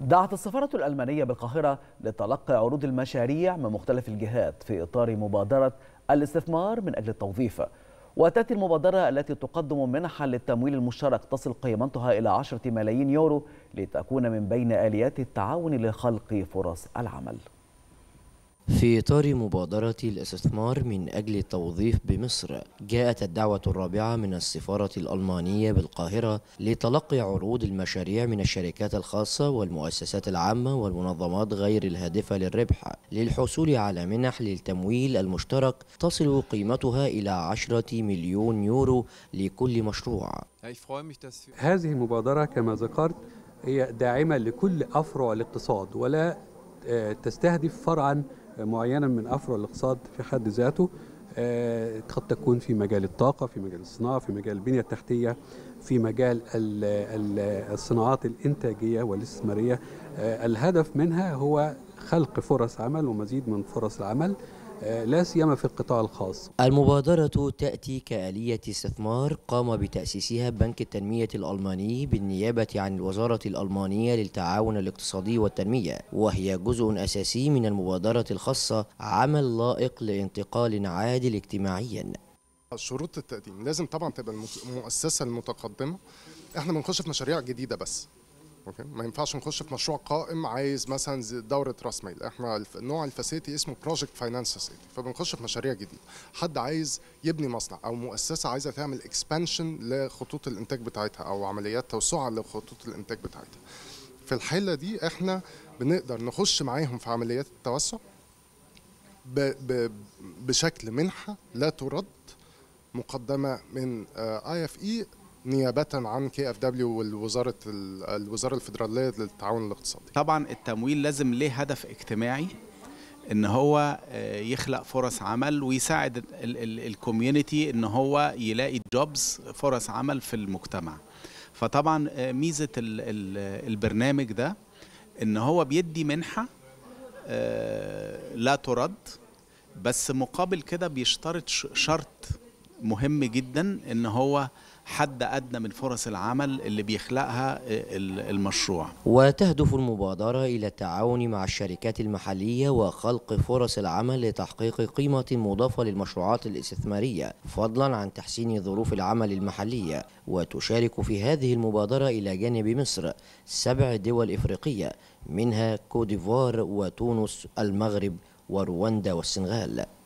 دعت السفارة الألمانية بالقاهرة لتلقي عروض المشاريع من مختلف الجهات في إطار مبادرة الاستثمار من أجل التوظيف وتأتي المبادرة التي تقدم منحا للتمويل المشترك تصل قيمتها إلى 10 ملايين يورو لتكون من بين آليات التعاون لخلق فرص العمل في إطار مبادرة الاستثمار من أجل التوظيف بمصر جاءت الدعوة الرابعة من السفارة الألمانية بالقاهرة لتلقي عروض المشاريع من الشركات الخاصة والمؤسسات العامة والمنظمات غير الهادفة للربح للحصول على منح للتمويل المشترك تصل قيمتها إلى 10 مليون يورو لكل مشروع هذه المبادرة كما ذكرت هي داعمة لكل أفرع الاقتصاد ولا آه، تستهدف فرعا معينا من افرع الاقتصاد في حد ذاته آه، قد تكون في مجال الطاقه في مجال الصناعه في مجال البنيه التحتيه في مجال الصناعات الانتاجيه والاستثماريه آه، الهدف منها هو خلق فرص عمل ومزيد من فرص العمل آه، لا سيما في القطاع الخاص. المبادرة تأتي كآلية استثمار قام بتأسيسها بنك التنمية الألماني بالنيابة عن الوزارة الألمانية للتعاون الاقتصادي والتنمية، وهي جزء أساسي من المبادرة الخاصة عمل لائق لانتقال عادل اجتماعيا. شروط التقديم لازم طبعا تبقى المؤسسة المتقدمة، احنا بنخش في مشاريع جديدة بس. اوكي ما ينفعش نخش في مشروع قائم عايز مثلا دوره راس مال احنا نوع الفاسيتي اسمه بروجكت فاينانس فاسيتي فبنخش في مشاريع جديده حد عايز يبني مصنع او مؤسسه عايزه تعمل اكسبانشن لخطوط الانتاج بتاعتها او عمليات توسعه لخطوط الانتاج بتاعتها في الحاله دي احنا بنقدر نخش معاهم في عمليات التوسع بشكل منحه لا ترد مقدمه من اي اف اي نيابه عن كي اف دبليو والوزاره الوزاره الفدراليه للتعاون الاقتصادي. طبعا التمويل لازم ليه هدف اجتماعي ان هو آه، يخلق فرص عمل ويساعد الكوميونتي ان هو يلاقي جوبز فرص عمل في المجتمع. فطبعا آه، ميزه البرنامج ده ان هو بيدي منحه آه، لا ترد بس مقابل كده بيشترط شرط مهم جدا ان هو حد ادنى من فرص العمل اللي بيخلقها المشروع. وتهدف المبادره الى التعاون مع الشركات المحليه وخلق فرص العمل لتحقيق قيمه مضافه للمشروعات الاستثماريه، فضلا عن تحسين ظروف العمل المحليه، وتشارك في هذه المبادره الى جانب مصر سبع دول افريقيه منها كوديفوار وتونس، المغرب ورواندا والسنغال.